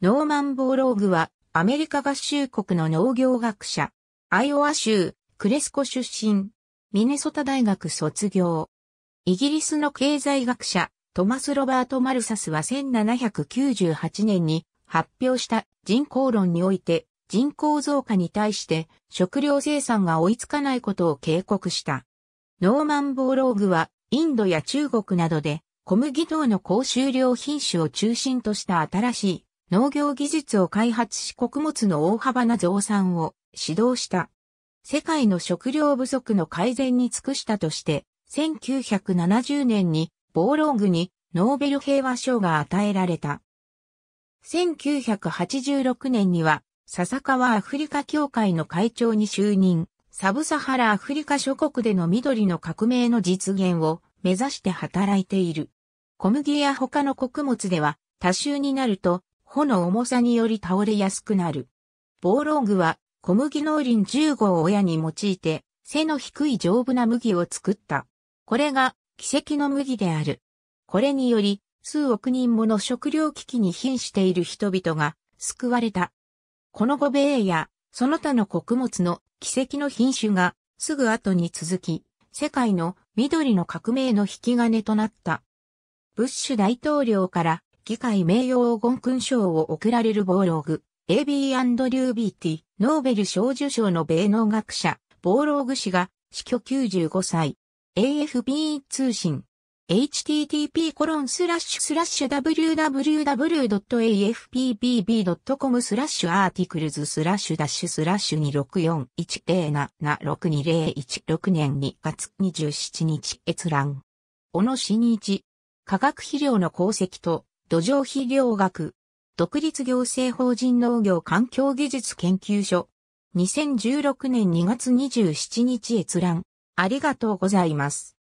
ノーマン・ボーローグは、アメリカ合衆国の農業学者。アイオワ州、クレスコ出身。ミネソタ大学卒業。イギリスの経済学者、トマス・ロバート・マルサスは1798年に発表した人口論において、人口増加に対して食料生産が追いつかないことを警告した。ノーマン・ボーローグは、インドや中国などで、小麦等の高収量品種を中心とした新しい農業技術を開発し穀物の大幅な増産を指導した。世界の食料不足の改善に尽くしたとして、1970年にボーローグにノーベル平和賞が与えられた。1986年には、笹川アフリカ協会の会長に就任、サブサハラアフリカ諸国での緑の革命の実現を目指して働いている。小麦や他の穀物では多種になると穂の重さにより倒れやすくなる。ボーローグは小麦農林1 5を親に用いて背の低い丈夫な麦を作った。これが奇跡の麦である。これにより数億人もの食糧危機に瀕している人々が救われた。このゴベエやその他の穀物の奇跡の品種がすぐ後に続き、世界の緑の革命の引き金となった。ブッシュ大統領から議会名誉黄金勲章を贈られるボーローグ、AB& リュービーティ、ノーベル賞受賞の米農学者、ボーローグ氏が死去95歳。AFP 通信。http コロンスラッシュスラッシュ www.afpbb.com スラッシュアーティクルズスラッシュダッシュスラッシュ26410762016年2月27日閲覧。小野新一。化学肥料の功績と土壌肥料学、独立行政法人農業環境技術研究所、2016年2月27日閲覧、ありがとうございます。